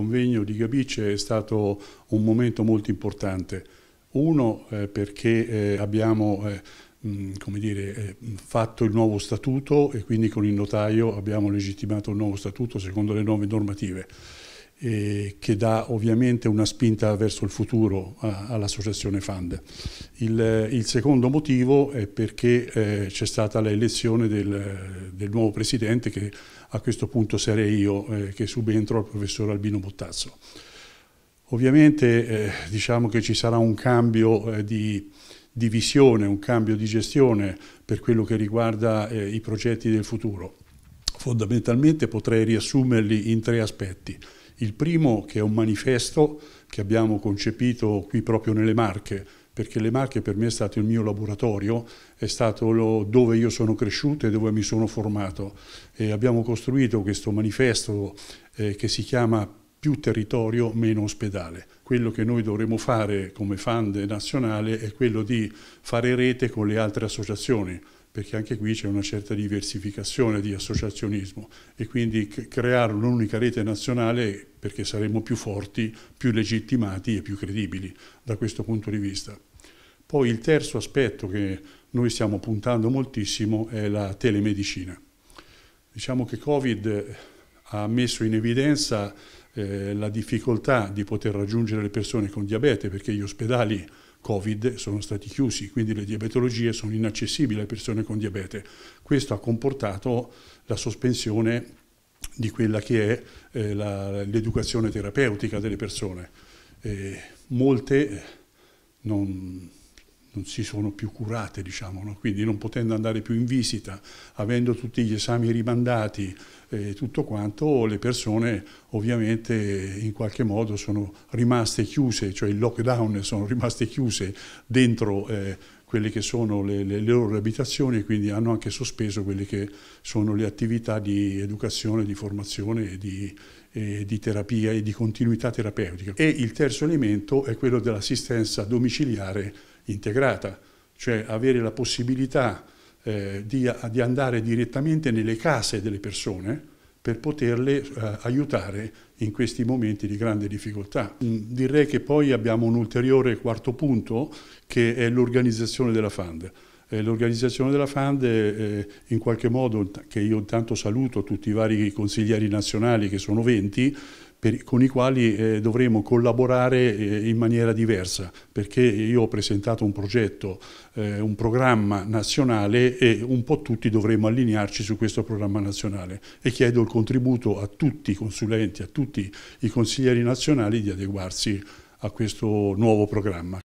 Il convegno di Gabice è stato un momento molto importante. Uno eh, perché eh, abbiamo eh, mh, dire, eh, fatto il nuovo statuto e quindi con il notaio abbiamo legittimato il nuovo statuto secondo le nuove normative eh, che dà ovviamente una spinta verso il futuro eh, all'associazione Fund. Il, il, secondo motivo è perché eh, c'è stata l'elezione del, del, nuovo presidente che a questo punto sarei io eh, che subentro al professor Albino Bottazzo. Ovviamente eh, diciamo che ci sarà un cambio eh, di, di, visione, un cambio di gestione per quello che riguarda i progetti del futuro. Fondamentalmente potrei riassumerli in tre aspetti. Il primo che è un manifesto che abbiamo concepito qui proprio nelle Marche, perché le Marche per me è stato il mio laboratorio, è stato lo, dove io sono cresciuto e dove mi sono formato. E abbiamo costruito questo manifesto eh, che si chiama più territorio, meno ospedale. Quello che noi dovremo fare come fund nazionale è quello di fare rete con le altre associazioni, perché anche qui c'è una certa diversificazione di associazionismo e quindi creare un'unica rete nazionale perché saremmo più forti, più legittimati e più credibili da questo punto di vista. Poi il terzo aspetto che noi stiamo puntando moltissimo è la telemedicina. Diciamo che Covid ha messo in evidenza eh, la difficoltà di poter raggiungere le persone con diabete perché gli ospedali Covid sono stati chiusi, quindi le diabetologie sono inaccessibili alle persone con diabete. Questo ha comportato la sospensione di quella che è eh, l'educazione terapeutica delle persone. Eh, molte non, non si sono più curate, diciamo, no? quindi non potendo andare più in visita, avendo tutti gli esami rimandati e eh, tutto quanto, le persone ovviamente in qualche modo sono rimaste chiuse, cioè il lockdown sono rimaste chiuse dentro eh, quelle che sono le, le, le loro abitazioni e quindi hanno anche sospeso quelle che sono le attività di educazione, di formazione e di, di terapia e di continuità terapeutica. E il terzo elemento è quello dell'assistenza domiciliare integrata, cioè avere la possibilità eh, di, di, andare direttamente nelle case delle persone per poterle eh, aiutare in questi momenti di grande difficoltà. Mm, direi che poi abbiamo un ulteriore quarto punto che è l'organizzazione della FAND. Eh, L'organizzazione della FANDE eh, eh, in qualche modo, che io intanto saluto tutti i vari consiglieri nazionali che sono 20, per, con i quali eh, dovremo collaborare eh, in maniera diversa, perché io ho presentato un progetto, eh, un programma nazionale e un po' tutti dovremo allinearci su questo programma nazionale e chiedo il contributo a tutti i consulenti, a tutti i consiglieri nazionali di adeguarsi a questo nuovo programma.